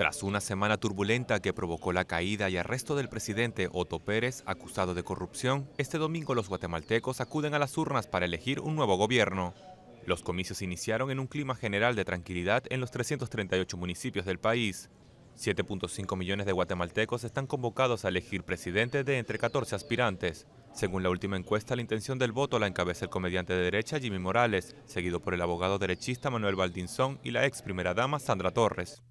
Tras una semana turbulenta que provocó la caída y arresto del presidente Otto Pérez, acusado de corrupción, este domingo los guatemaltecos acuden a las urnas para elegir un nuevo gobierno. Los comicios iniciaron en un clima general de tranquilidad en los 338 municipios del país. 7.5 millones de guatemaltecos están convocados a elegir presidente de entre 14 aspirantes. Según la última encuesta, la intención del voto la encabeza el comediante de derecha Jimmy Morales, seguido por el abogado derechista Manuel Baldinzón y la ex primera dama Sandra Torres.